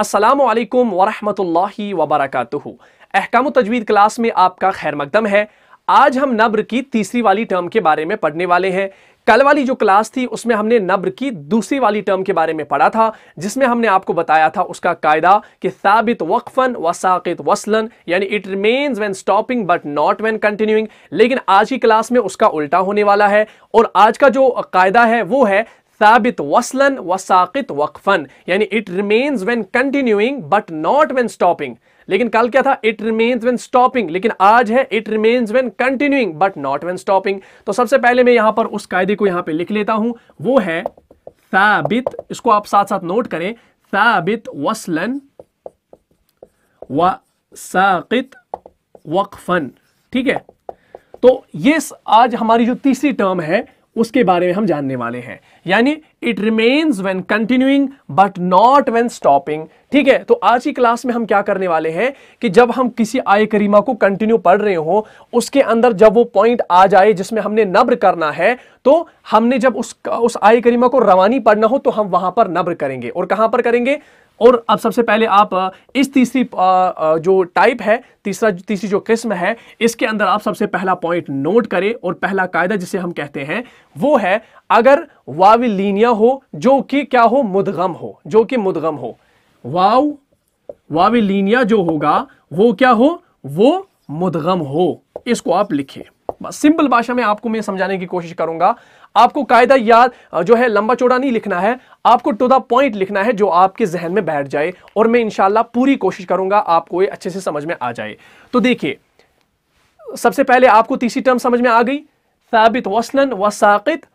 असलकम वरहमल वबरक अहकाम तजवीद क्लास में आपका खैर मकदम है आज हम नब्र की तीसरी वाली टर्म के बारे में पढ़ने वाले हैं कल वाली जो क्लास थी उसमें हमने नब्र की दूसरी वाली टर्म के बारे में पढ़ा था जिसमें हमने आपको बताया था उसका कायदा कि साबित वक्फन व साकित वसलन यानी it remains when stopping but not when continuing लेकिन आज की क्लास में उसका उल्टा होने वाला है और आज का जो कायदा है वो है साबित वसलन वसाकित वक्फन यानी it remains when continuing but not when stopping लेकिन कल क्या था इट रिमेन्स वेन स्टॉपिंग लेकिन आज है it remains when continuing but not when stopping तो सबसे पहले मैं यहां पर उस कायदे को यहां पे लिख लेता हूं वो है साबित इसको आप साथ साथ नोट करें साबित वसलन व साकित वक्फन ठीक है तो ये आज हमारी जो तीसरी टर्म है उसके बारे में हम जानने वाले हैं यानी it remains when continuing but not when stopping ठीक है तो आज की क्लास में हम क्या करने वाले हैं कि जब हम किसी आय करीमा को कंटिन्यू पढ़ रहे हो उसके अंदर जब वो पॉइंट आ जाए जिसमें हमने नब्र करना है तो हमने जब उस उस आय करीमा को रवानी पढ़ना हो तो हम वहां पर नब्र करेंगे और कहां पर करेंगे और अब सबसे पहले आप इस तीसरी जो टाइप है तीसरा तीसरी जो किस्म है इसके अंदर आप सबसे पहला पॉइंट नोट करें और पहला कायदा जिसे हम कहते हैं वो है अगर वाविलीनिया हो जो कि क्या हो मुदगम हो जो कि मुदगम हो वाव वाविलीनिया जो होगा वो क्या हो वो मुदगम हो इसको आप लिखें सिंपल भाषा में आपको मैं समझाने की कोशिश करूंगा आपको कायदा याद जो है लंबा चौड़ा नहीं लिखना है आपको टू द पॉइंट लिखना है जो आपके जहन में बैठ जाए और मैं इंशाला पूरी कोशिश करूंगा आपको ये अच्छे से समझ में आ जाए तो देखिए सबसे पहले आपको तीसरी टर्म समझ में आ गई साबित वसलन व साकित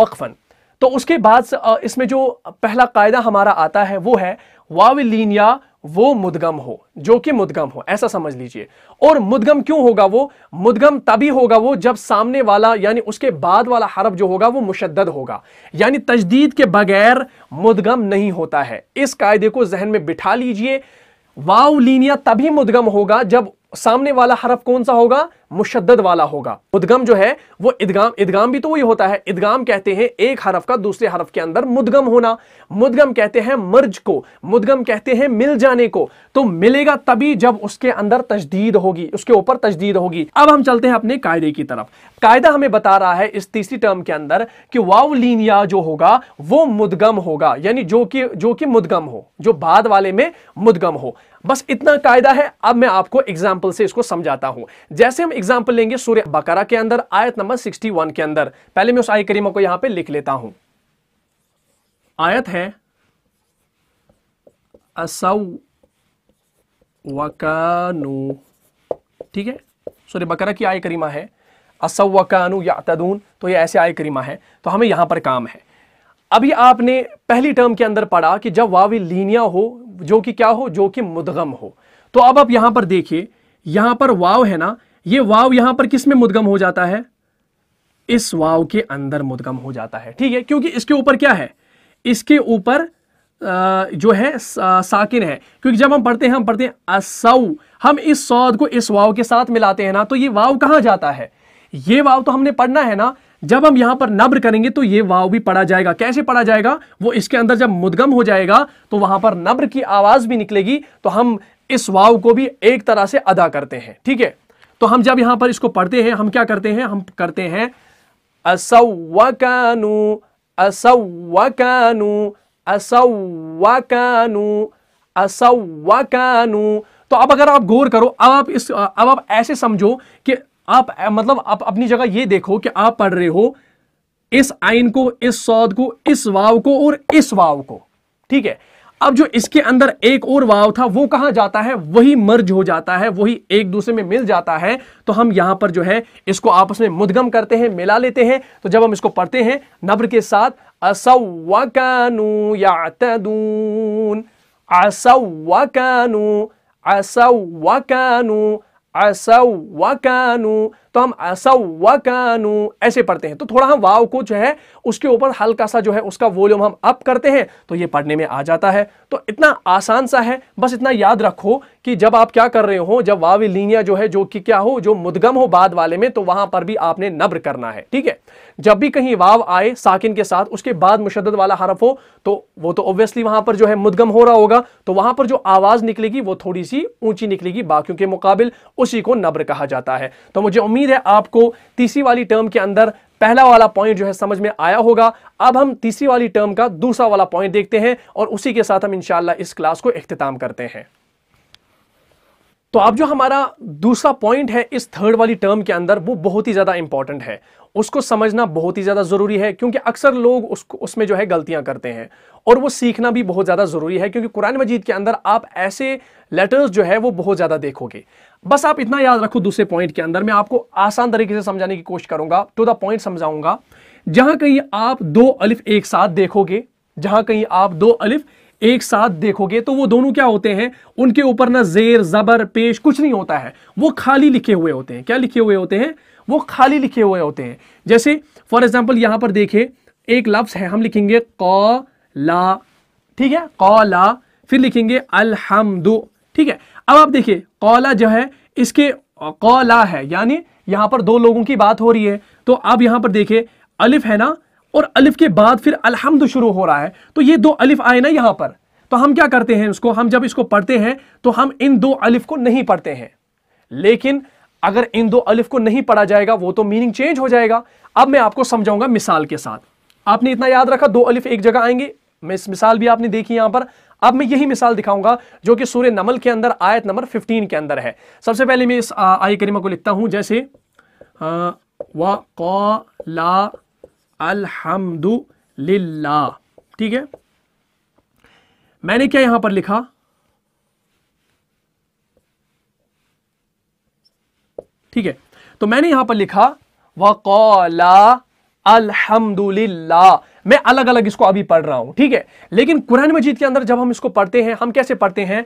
वक्फन तो उसके बाद इसमें जो पहला कायदा हमारा आता है वो है वाविलिन वो मुदगम हो जो कि मुदगम हो ऐसा समझ लीजिए और मुदगम क्यों होगा वो मुदगम तभी होगा वो जब सामने वाला यानी उसके बाद वाला हरफ जो होगा वो मुशद्द होगा यानी तजदीद के बगैर मुदगम नहीं होता है इस कायदे को जहन में बिठा लीजिए वाव लीनिया तभी मुदगम होगा जब सामने वाला हरफ कौन सा होगा मुशद वाला होगा उदगम जो है वो इदगाम इदगाम भी तो वही होता है इदगाम कहते हैं एक हरफ का दूसरे हरफ के अंदर मुदगम होना मुदगम कहते हैं मर्ज को मुदगम कहते हैं मिल जाने को तो मिलेगा तभी जब उसके अंदर तजदीद होगी उसके ऊपर तजदीद होगी अब हम चलते हैं अपने कायदे की तरफ कायदा हमें बता रहा है इस तीसरी टर्म के अंदर कि वाउलिनिया लीनिया जो होगा वो मुदगम होगा यानी जो कि जो कि मुदगम हो जो बाद वाले में मुदगम हो बस इतना कायदा है अब मैं आपको एग्जाम्पल से इसको समझाता हूं जैसे हम एग्जाम्पल लेंगे सूर्य बकरा के अंदर आयत नंबर 61 के अंदर पहले मैं उस आय करीमा को यहां पे लिख लेता हूं आयत है असौ वकानु ठीक है सूर्य बकरा की आय करीमा है असौ वकानु या तदून तो ये ऐसे आय करीमा है तो हमें यहां पर काम है अभी आपने पहली टर्म के अंदर पढ़ा कि जब वावी लीनिया हो जो कि क्या हो जो कि मुदगम हो तो अब आप यहां पर देखिए यहां पर वाव है ना ये वाव यहां पर किस में मुदगम हो जाता है इस वाव के अंदर मुदगम हो जाता है ठीक है क्योंकि इसके ऊपर क्या है इसके ऊपर जो है साकिन है क्योंकि जब हम पढ़ते हैं हम पढ़ते हैं असऊ हम इस सौद को इस वाव के साथ मिलाते हैं ना तो ये वाव कहां जाता है ये वाव तो हमने पढ़ना है ना जब हम यहां पर नब्र करेंगे तो ये वाव भी पढ़ा जाएगा कैसे पढ़ा जाएगा वो इसके अंदर जब मुदगम हो जाएगा तो वहां पर नब्र की आवाज भी निकलेगी तो हम इस वाव को भी एक तरह से अदा करते हैं ठीक है तो हम जब यहां पर इसको पढ़ते हैं हम क्या करते हैं हम करते हैं असवकानु असवकानु असवकानु असवकानु तो अब अगर आप गौर करो अब आप इस अब आप ऐसे समझो कि आप मतलब आप अपनी जगह ये देखो कि आप पढ़ रहे हो इस आइन को इस सौद को इस वाव को और इस वाव को ठीक है अब जो इसके अंदर एक और वाव था वो कहा जाता है वही मर्ज हो जाता है वही एक दूसरे में मिल जाता है तो हम यहां पर जो है इसको आपस में मुदगम करते हैं मिला लेते हैं तो जब हम इसको पढ़ते हैं नब्र के साथ असवकानू यातदून असवकानू असवकानू عسوا وكانوا तो हम कानू ऐसे पढ़ते हैं तो थोड़ा हम वाव को जो है उसके ऊपर हल्का सा जो है उसका वॉल्यूम हम अप करते हैं तो ये पढ़ने में आ जाता है तो इतना आसान सा है बस इतना याद रखो कि जब आप क्या कर रहे हो जब वावी लीनिया जो है जो कि क्या हो जो मुदगम हो बाद वाले में तो वहां पर भी आपने नब्र करना है ठीक है जब भी कहीं वाव आए साकिन के साथ उसके बाद मुशद वाला हरफ हो तो वो तो ऑब्वियसली वहां पर जो है मुदगम हो रहा होगा तो वहां पर जो आवाज निकलेगी वो थोड़ी सी ऊंची निकलेगी बाकियों के मुकाबले उसी को नब्र कहा जाता है तो मुझे उम्मीद उम्मीद है आपको तीसरी वाली टर्म के अंदर पहला वाला पॉइंट जो है समझ में आया होगा अब हम तीसरी वाली टर्म का दूसरा वाला पॉइंट देखते हैं और उसी के साथ हम इनशाला इस क्लास को अख्ताम करते हैं तो अब जो हमारा दूसरा पॉइंट है इस थर्ड वाली टर्म के अंदर वो बहुत ही ज़्यादा इंपॉर्टेंट है उसको समझना बहुत ही ज़्यादा ज़रूरी है क्योंकि अक्सर लोग उसको उसमें जो है गलतियां करते हैं और वो सीखना भी बहुत ज़्यादा ज़रूरी है क्योंकि कुरान मजीद के अंदर आप ऐसे लेटर्स जो है वो बहुत ज़्यादा देखोगे बस आप इतना याद रखो दूसरे पॉइंट के अंदर मैं आपको आसान तरीके से समझाने की कोशिश करूंगा टू द पॉइंट समझाऊंगा जहां कहीं आप दो अलिफ एक साथ देखोगे जहां कहीं आप दो अलिफ एक साथ देखोगे तो वो दोनों क्या होते हैं उनके ऊपर ना जेर जबर पेश कुछ नहीं होता है वो खाली लिखे हुए होते हैं क्या लिखे हुए होते हैं वो खाली लिखे हुए होते हैं जैसे फॉर एग्जाम्पल यहां पर देखें एक लफ्स है हम लिखेंगे कौला ठीक है कौला फिर लिखेंगे अलहमदु ठीक है अब आप देखिए कौला जो है इसके कौला है यानी यहां पर दो लोगों की बात हो रही है तो अब यहां पर देखे अलिफ है ना और अलिफ के बाद फिर अलहमद शुरू हो रहा है तो ये दो अलिफ आए ना यहाँ पर तो हम क्या करते हैं उसको हम जब इसको पढ़ते हैं तो हम इन दो अलिफ को नहीं पढ़ते हैं लेकिन अगर इन दो अलिफ को नहीं पढ़ा जाएगा वो तो मीनिंग चेंज हो जाएगा अब मैं आपको समझाऊंगा मिसाल के साथ आपने इतना याद रखा दो अलिफ एक जगह आएंगे इस मिसाल भी आपने देखी यहां पर अब मैं यही मिसाल दिखाऊंगा जो कि सूर्य नमल के अंदर आयत नंबर 15 के अंदर है सबसे पहले मैं इस आय करीमा को लिखता हूं जैसे अलहमदुल्ला ठीक है मैंने क्या यहां पर लिखा ठीक है तो मैंने यहां पर लिखा वकौला अल्हम्दुलिल्लाह मैं अलग अलग इसको अभी पढ़ रहा हूं ठीक है लेकिन कुरान मजीद के अंदर जब हम इसको पढ़ते हैं हम कैसे पढ़ते हैं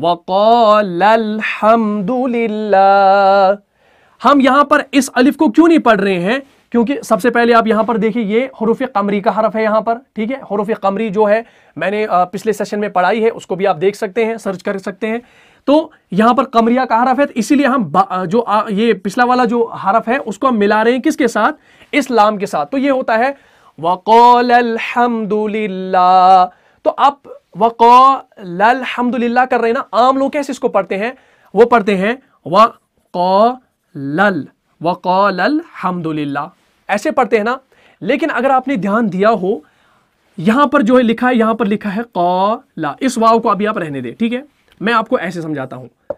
वकौल्हम्दुलिल्लाह हम यहां पर इस अलिफ को क्यों नहीं पढ़ रहे हैं क्योंकि सबसे पहले आप यहां पर देखिए ये हरूफ कमरी का हरफ है यहां पर ठीक है हरूफ कमरी जो है मैंने पिछले सेशन में पढ़ाई है उसको भी आप देख सकते हैं सर्च कर सकते हैं तो यहां पर कमरिया का हरफ है तो इसीलिए हम जो आ, ये पिछला वाला जो हरफ है उसको हम मिला रहे हैं किसके साथ इस लाम के साथ तो ये होता है वकौल अल्हम्दुलिल्लाह तो आप वकौल अल्हम्दुलिल्लाह कर रहे हैं ना आम लोग कैसे इसको पढ़ते हैं वो पढ़ते हैं वकौल वकौल अल्हम्दुलिल्लाह ऐसे पढ़ते हैं ना लेकिन अगर आपने ध्यान दिया हो यहां पर जो है लिखा है यहां पर लिखा है कौला इस वाव को अभी आप रहने दे ठीक है मैं आपको ऐसे समझाता हूं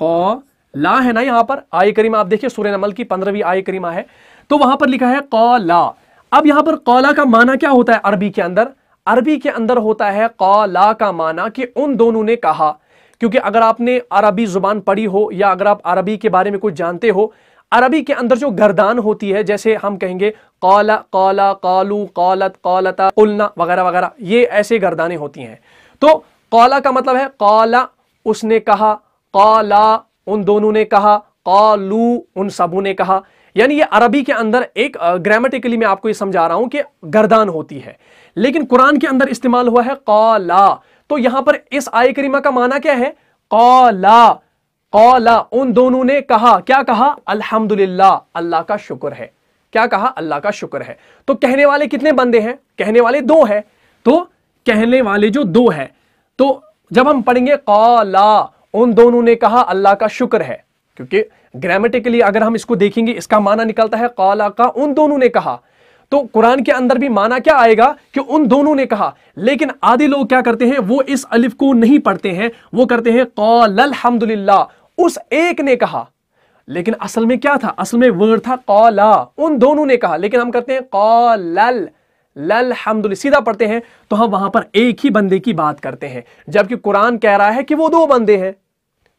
वह ला है ना यहां पर आय करीमा आप देखिए सूर्य नमल की पंद्रहवीं आय करीमा है तो वहां पर लिखा है कौला अब यहाँ पर कौला का माना क्या होता है अरबी के अंदर अरबी के अंदर होता है कौला का माना कि उन दोनों ने कहा क्योंकि अगर आपने अरबी जुबान पढ़ी हो या अगर आप अरबी के बारे में कुछ जानते हो अरबी के अंदर जो गर्दान होती है जैसे हम कहेंगे कौला कौला कौलू कौलत कौलता उलना वगैरह वगैरह ये ऐसे गर्दाने होती हैं तो कौला का मतलब है कौला उसने कहा कौला उन दोनों ने कहा कौलू उन सबों ने कहा यानी ये अरबी के अंदर एक ग्रामेटिकली मैं आपको ये समझा रहा हूं कि गर्दान होती है लेकिन कुरान के अंदर इस्तेमाल हुआ है कौला तो यहां पर इस आय करीमा का माना क्या है कौला कौला उन दोनों ने कहा क्या कहा अल्हम्दुलिल्लाह अल्लाह का शुक्र है क्या कहा अल्लाह का शुक्र है तो कहने वाले कितने बंदे हैं कहने वाले दो हैं तो कहने वाले जो दो है तो जब हम पढ़ेंगे कौला उन दोनों ने कहा अल्लाह का शुक्र है क्योंकि ग्रामेटिकली अगर हम इसको देखेंगे इसका माना निकलता है कौला का उन दोनों ने कहा तो कुरान के अंदर भी माना क्या आएगा कि उन दोनों ने कहा लेकिन आधे लोग क्या करते हैं वो इस अलिफ को नहीं पढ़ते हैं वो करते हैं कौल अलहमदुल्ला उस एक ने कहा लेकिन असल में क्या था असल में वर्ड था कौला उन दोनों ने कहा लेकिन हम करते हैं कौल लल हमदुल सीधा पढ़ते हैं तो हम वहां पर एक ही बंदे की बात करते हैं जबकि कुरान कह रहा है कि वो दो बंदे हैं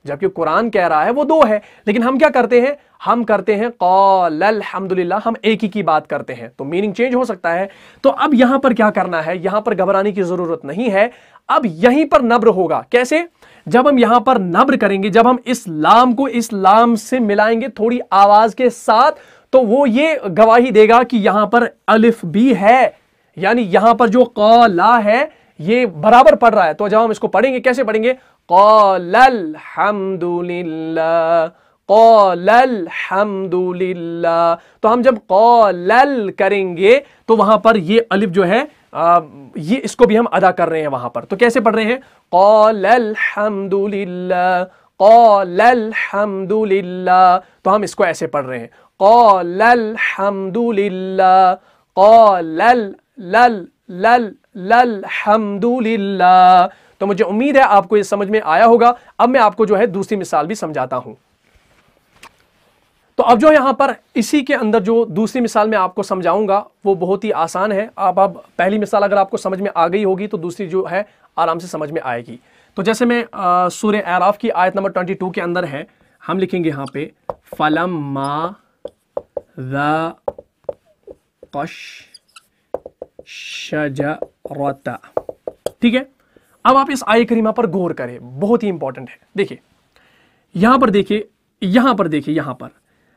जबकि कुरान कह रहा है वो दो है लेकिन हम क्या करते हैं हम करते हैं कौल अलहमदुल्ला हम एक ही की बात करते हैं तो मीनिंग चेंज हो सकता है तो अब यहां पर क्या करना है यहां पर घबराने की जरूरत नहीं है अब यहीं पर नब्र होगा कैसे जब हम यहां पर नब्र करेंगे जब हम इस्लाम को इस्लाम से मिलाएंगे थोड़ी आवाज के साथ तो वो ये गवाही देगा कि यहां पर अलिफ भी है यानी यहां पर जो कला है ये बराबर पढ़ रहा है तो जब हम इसको पढ़ेंगे कैसे पढ़ेंगे कौल हमदुलिल्लाह कौल हमदुल्ला तो हम जब कौल करेंगे तो वहां पर ये अलिफ जो है आ, ये इसको भी हम अदा कर रहे हैं वहां पर तो कैसे पढ़ रहे हैं कौल हमदुल्ला कौल हमदुल्ला तो हम इसको ऐसे पढ़ रहे हैं कौल हमदुल्ला कौल लल लल लल हमदुल्ला तो मुझे उम्मीद है आपको यह समझ में आया होगा अब मैं आपको जो है दूसरी मिसाल भी समझाता हूं तो अब जो यहां पर इसी के अंदर जो दूसरी मिसाल मैं आपको समझाऊंगा वो बहुत ही आसान है आप अब पहली मिसाल अगर आपको समझ में आ गई होगी तो दूसरी जो है आराम से समझ में आएगी तो जैसे मैं सूर्य आराफ की आयत नंबर ट्वेंटी टू के अंदर है हम लिखेंगे यहां पे फलम मा कश शजरता ठीक है अब आप इस आय करीमा पर गौर करें बहुत ही इंपॉर्टेंट है देखिए यहां पर देखिए यहां पर देखिए यहां पर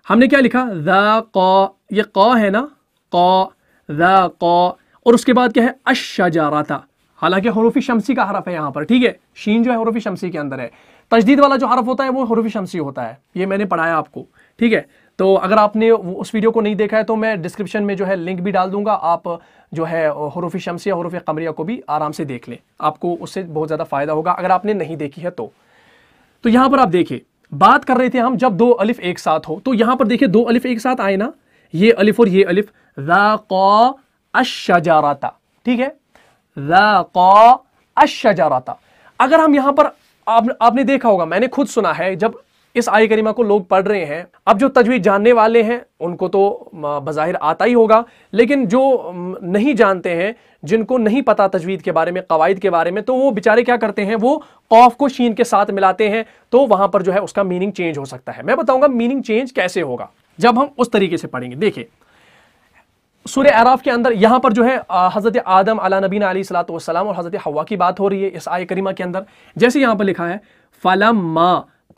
हमने क्या लिखा द क ये क है ना क द और उसके बाद क्या है अशाजाराता हालांकि हरूफी शमसी का हरफ है यहां पर ठीक है शीन जो है हरूफी शमसी के अंदर है तजदीद वाला जो हरफ होता है वो हरूफी शमसी होता है ये मैंने पढ़ाया आपको ठीक है तो अगर आपने उस वीडियो को नहीं देखा है तो मैं डिस्क्रिप्शन में जो है लिंक भी डाल दूंगा आप जो है हरूफ शमसिया हरूफ कमरिया को भी आराम से देख लें आपको उससे बहुत ज़्यादा फ़ायदा होगा अगर आपने नहीं देखी है तो, तो यहाँ पर आप देखिए बात कर रहे थे हम जब दो अलिफ एक साथ हो तो यहाँ पर देखिए दो अलिफ एक साथ आए ना ये अलिफ और ये अलिफ अशजाराता ठीक है अशजाराता अगर हम यहाँ पर आप, आपने देखा होगा मैंने खुद सुना है जब इस आय करीमा को लोग पढ़ रहे हैं अब जो तजवीज़ जानने वाले हैं उनको तो बज़ाहिर आता ही होगा लेकिन जो नहीं जानते हैं जिनको नहीं पता तजवीद के बारे में कवायद के बारे में तो वो बेचारे क्या करते हैं वो कौफ को शीन के साथ मिलाते हैं तो वहां पर जो है उसका मीनिंग चेंज हो सकता है मैं बताऊंगा मीनिंग चेंज कैसे होगा जब हम उस तरीके से पढ़ेंगे देखिए सूर्य आराफ के अंदर यहां पर जो है हज़रत आदम अला नबीन अली सलात और हज़रत हवा की बात हो रही है इस आय करीमा के अंदर जैसे यहां पर लिखा है फलम मा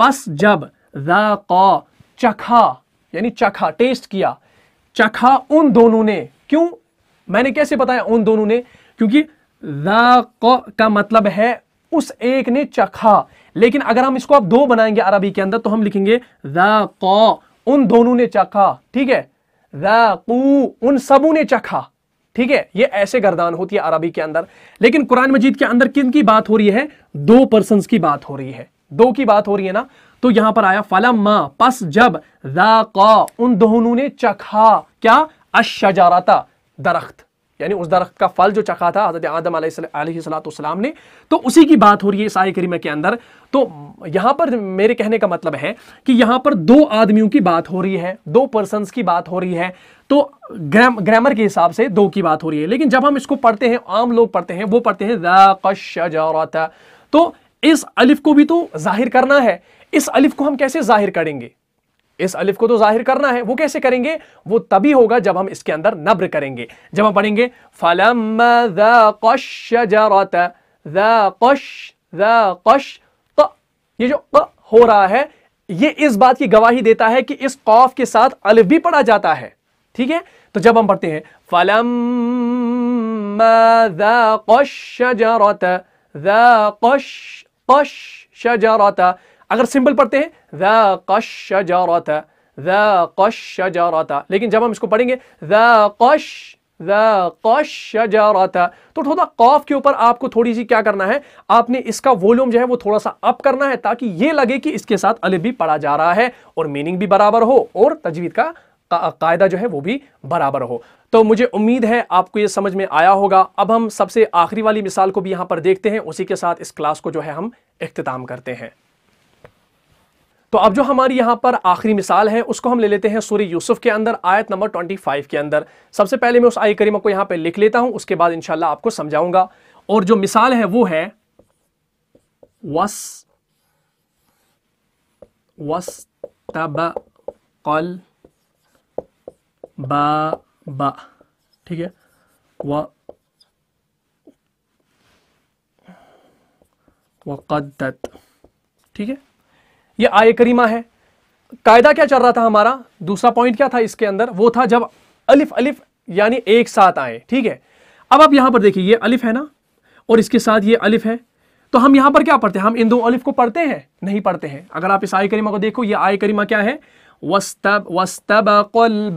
पस जब ज़ाक़ा चखा यानी चखा टेस्ट किया चखा उन दोनों ने क्यों मैंने कैसे बताया उन दोनों ने क्योंकि का मतलब है उस एक ने चखा लेकिन अगर हम इसको आप दो बनाएंगे अरबी के अंदर तो हम लिखेंगे उन दोनों ने चखा ठीक है उन सबों ने चखा ठीक है ये ऐसे गर्दान होती है अरबी के अंदर लेकिन कुरान मजीद के अंदर किन की बात हो रही है दो पर्सन की बात हो रही है दो की बात हो रही है ना तो यहां पर आया फलम पस जब उन दोनों ने चखा क्या अशारा दरख्त यानी उस दरख्त का फल जो चखा था हजरत आदम सलाम ने तो उसी की बात हो रही है साय करीमा के अंदर तो यहां पर मेरे कहने का मतलब है कि यहां पर दो आदमियों की बात हो रही है दो पर्सन की बात हो रही है तो ग्राम ग्रामर के हिसाब से दो की बात हो रही है लेकिन जब हम इसको पढ़ते हैं आम लोग पढ़ते हैं वो पढ़ते हैं तो इस अलिफ को भी तो जाहिर करना है इस अलिफ को हम कैसे जाहिर करेंगे इस अलिफ को तो जाहिर करना है वो कैसे करेंगे वो तभी होगा जब हम इसके अंदर नब्र करेंगे जब हम पढ़ेंगे फलमश ये जो क हो रहा है ये इस बात की गवाही देता है कि इस कौफ के साथ अलिफ भी पढ़ा जाता है ठीक है तो जब हम पढ़ते हैं फलम कश अगर सिंपल पढ़ते हैं द कश कश लेकिन जब हम इसको पढ़ेंगे द कश तो थोड़ा कॉफ के ऊपर आपको थोड़ी सी क्या करना है आपने इसका वॉल्यूम जो है वो थोड़ा सा अप करना है ताकि ये लगे कि इसके साथ अलिफ भी पढ़ा जा रहा है और मीनिंग भी बराबर हो और तजवीद का कायदा जो है वो भी बराबर हो तो मुझे उम्मीद है आपको ये समझ में आया होगा अब हम सबसे आखिरी वाली मिसाल को भी यहाँ पर देखते हैं उसी के साथ इस क्लास को जो है हम अख्ताम करते हैं तो अब जो हमारी यहाँ पर आखिरी मिसाल है उसको हम ले लेते हैं सूर्य यूसुफ के अंदर आयत नंबर 25 के अंदर सबसे पहले मैं उस आई करीमा को यहाँ पर लिख लेता हूँ उसके बाद इंशाल्लाह आपको समझाऊंगा और जो मिसाल है वो है वस वस तब कल बा बा ठीक है वा वक़दत ठीक है ये आय करीमा है कायदा क्या चल रहा था हमारा दूसरा पॉइंट क्या था इसके अंदर वो था जब अलिफ अलिफ यानी एक साथ आए ठीक है अब आप यहां पर देखिए ये अलिफ है ना और इसके साथ ये अलिफ है तो हम यहां पर क्या पढ़ते हैं हम इन दो अलिफ को पढ़ते हैं नहीं पढ़ते हैं अगर आप इस आय करीमा को देखो ये आय करीमा क्या है वस्तब वस्तब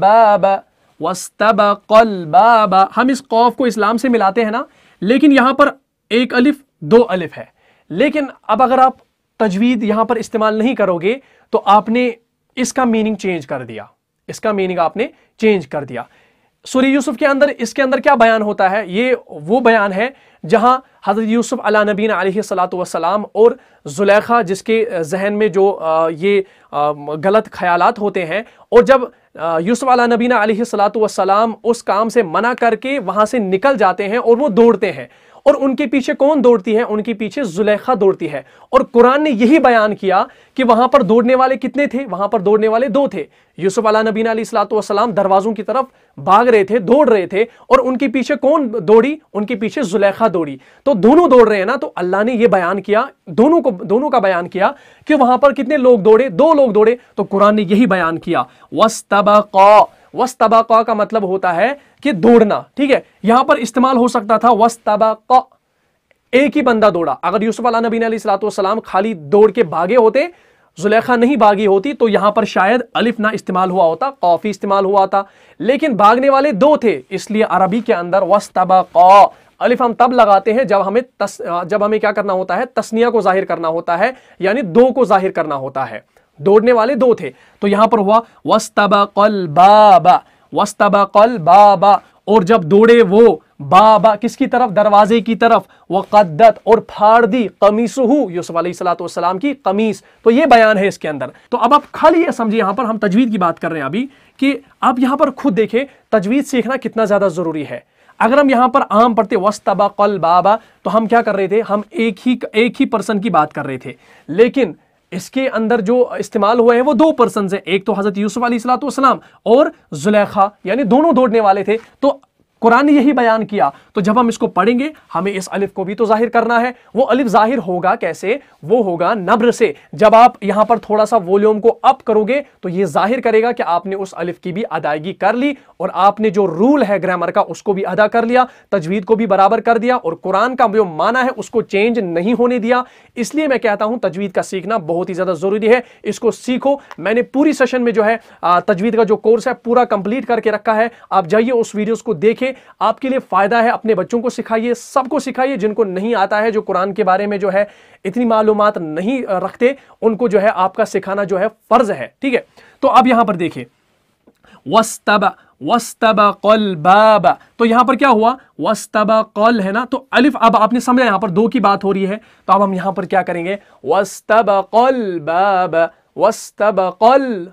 बाबा बाबा हम इस कौफ को इस्लाम से मिलाते हैं ना लेकिन यहाँ पर एक अलिफ दो अलिफ है लेकिन अब अगर आप तजवीद यहाँ पर इस्तेमाल नहीं करोगे तो आपने इसका मीनिंग चेंज कर दिया इसका मीनिंग आपने चेंज कर दिया सूर्य यूसुफ के अंदर इसके अंदर क्या बयान होता है ये वो बयान है जहाँ हज़रत यूसुफ अला नबीन सलाम और जुलेखा जिसके जहन में जो ये गलत ख्यालात होते हैं और जब यूसुफ अला नबीना सलात वसलाम उस काम से मना करके वहाँ से निकल जाते हैं और वो दौड़ते हैं और उनके पीछे कौन दौड़ती है उनके पीछे जुलेखा दौड़ती है और कुरान ने यही बयान किया कि वहां पर दौड़ने वाले कितने थे वहां पर दौड़ने वाले दो थे यूसुफ अला नबीन सलाम दरवाजों की तरफ भाग रहे थे दौड़ रहे थे और उनके पीछे कौन दौड़ी उनके पीछे जुलेखा दौड़ी तो दोनों दौड़ रहे हैं ना तो अल्लाह ने यह बयान किया दोनों को दोनों का बयान किया कि वहां पर कितने लोग दौड़े दो लोग दौड़े तो कुरान ने यही बयान किया वस्तबा वस्तबा का मतलब होता है कि दौड़ना ठीक है यहां पर इस्तेमाल हो सकता था वस्तबा एक ही बंदा दौड़ा अगर यूसुफ अला नबीन सलाम खाली दौड़ के भागे होते जुलेखा नहीं भागी होती तो यहां पर शायद अलिफ ना इस्तेमाल हुआ होता कॉफी इस्तेमाल हुआ था लेकिन भागने वाले दो थे इसलिए अरबी के अंदर वस्तबा अलिफ हम तब लगाते हैं जब हमें तस, जब हमें क्या करना होता है तस्निया को जाहिर करना होता है यानी दो को जाहिर करना होता है दौड़ने वाले दो थे तो यहां पर हुआ वस्तबकल बाबा वस्तबकल बाबा और जब दौड़े वो बाबा किसकी तरफ दरवाजे की तरफ कद्दत और फाड़ दी कमीसहू यूसुफ सलाम की कमीस तो ये बयान है इसके अंदर तो अब आप खाली ये समझिए यहां पर हम तजवीज़ की बात कर रहे हैं अभी कि आप यहां पर खुद देखें तजवीज़ सीखना कितना ज़्यादा ज़रूरी है अगर हम यहां पर आम पढ़ते वस्तबा कल बाबा तो हम क्या कर रहे थे हम एक ही एक ही पर्सन की बात कर रहे थे लेकिन इसके अंदर जो इस्तेमाल हुए हैं वो दो पर्सन हैं एक तो हज़रत यूसुफ अली सलाम और जुलेखा यानी दोनों दौड़ने वाले थे तो कुरान ने यही बयान किया तो जब हम इसको पढ़ेंगे हमें इस अलिफ को भी तो जाहिर करना है वो अलिफ जाहिर होगा कैसे वो होगा नब्र से जब आप यहां पर थोड़ा सा वॉल्यूम को अप करोगे तो ये जाहिर करेगा कि आपने उस अलिफ की भी अदायगी कर ली और आपने जो रूल है ग्रामर का उसको भी अदा कर लिया तजवीद को भी बराबर कर दिया और कुरान का जो माना है उसको चेंज नहीं होने दिया इसलिए मैं कहता हूं तजवीद का सीखना बहुत ही ज्यादा जरूरी है इसको सीखो मैंने पूरी सेशन में जो है तजवीद का जो कोर्स है पूरा कंप्लीट करके रखा है आप जाइए उस वीडियो को देखें आपके लिए फ़ायदा है अपने बच्चों को सिखाइए सबको सिखाइए जिनको नहीं आता है जो कुरान के बारे में जो है इतनी मालूम नहीं रखते उनको जो है आपका सिखाना जो है फ़र्ज़ है ठीक है तो अब यहां पर देखिए वस्तबा वस्तबा कल बाबा तो यहां पर क्या हुआ वस्तबा कल है ना तो अलिफ अब आपने समझा यहां पर दो की बात हो रही है तो अब हम यहां पर क्या करेंगे वस्तबा कल बाबा वस्तब कल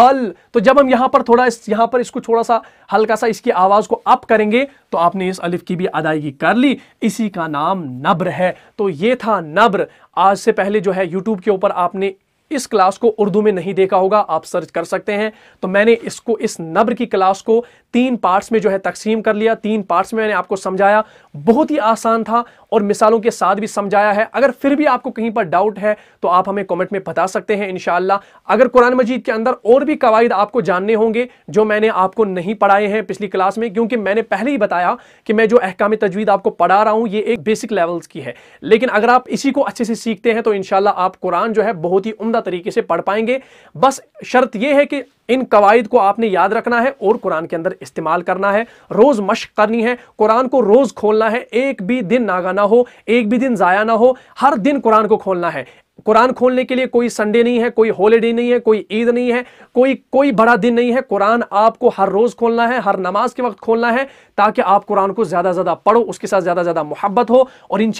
अल तो जब हम यहाँ पर थोड़ा इस यहाँ पर इसको थोड़ा सा हल्का सा इसकी आवाज़ को अप करेंगे तो आपने इस अलिफ की भी अदायगी कर ली इसी का नाम नब्र है तो ये था नब्र आज से पहले जो है यूट्यूब के ऊपर आपने इस क्लास को उर्दू में नहीं देखा होगा आप सर्च कर सकते हैं तो मैंने इसको इस नब्र की क्लास को तीन पार्ट्स में जो है तकसीम कर लिया तीन पार्ट्स में मैंने आपको समझाया बहुत ही आसान था और मिसालों के साथ भी समझाया है अगर फिर भी आपको कहीं पर डाउट है तो आप हमें कॉमेंट में बता सकते हैं इनशाला अगर कुरान मजीद के अंदर और भी कवायद आपको जानने होंगे जो मैंने आपको नहीं पढ़ाए हैं पिछली क्लास में क्योंकि मैंने पहले ही बताया कि मैं जो अहकाम तजवीद आपको पढ़ा रहा हूँ ये एक बेसिक लेवल्स की है लेकिन अगर आप इसी को अच्छे से सीखते हैं तो इनशाला आप कुरान जो है बहुत ही उमदा तरीके से पढ़ पाएंगे बस शर्त यह है कि इन कवायद को आपने याद रखना है और कुरान के अंदर इस्तेमाल करना है रोज मश्क करनी है कुरान को रोज खोलना है एक भी दिन नागा ना हो एक भी दिन ज़ाया ना हो हर दिन कुरान को खोलना है कुरान खोलने के लिए कोई संडे नहीं है कोई हॉलीडे नहीं है कोई ईद नहीं है कोई कोई बड़ा दिन नहीं है कुरान आपको हर रोज़ खोलना है हर नमाज के वक्त खोलना है ताकि आप कुरान को ज़्यादा ज़्यादा पढ़ो उसके साथ ज़्यादा ज़्यादा मोहब्बत हो और इन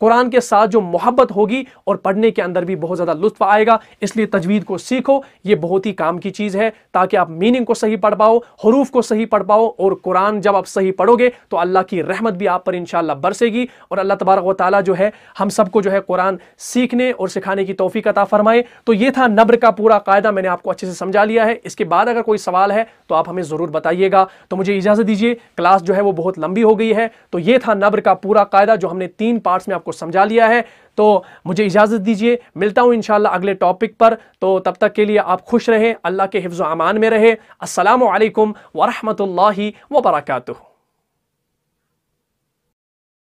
कुरान के साथ जो मोहब्बत होगी और पढ़ने के अंदर भी बहुत ज़्यादा लुत्फ आएगा इसलिए तजवीद को सीखो ये बहुत ही काम की चीज़ है ताकि आप मीनिंग को सही पढ़ पाओ हरूफ को सही पढ़ पाओ और कुरान जब आप सही पढ़ोगे तो अल्लाह की रहमत भी आप पर इन बरसेगी और अल्लाह तबारक वाली जो है हम सबको जो है कुरान सीखने और सिखाने की तोफ़ी अता फरमाए तो ये था नब्र का पूरा कायदा मैंने आपको अच्छे से समझा लिया है इसके बाद अगर कोई सवाल है तो आप हमें ज़रूर बताइएगा तो मुझे इजाज़त दीजिए क्लास जो है वो बहुत लंबी हो गई है तो ये था नब्र का पूरा कायदा जो हमने तीन पार्ट्स में आपको समझा लिया है तो मुझे इजाज़त दीजिए मिलता हूँ इंशाल्लाह अगले टॉपिक पर तो तब तक के लिए आप खुश रहें अल्लाह के हिफ्ज़ अमान में रहें असलकम वरहमल वबरकू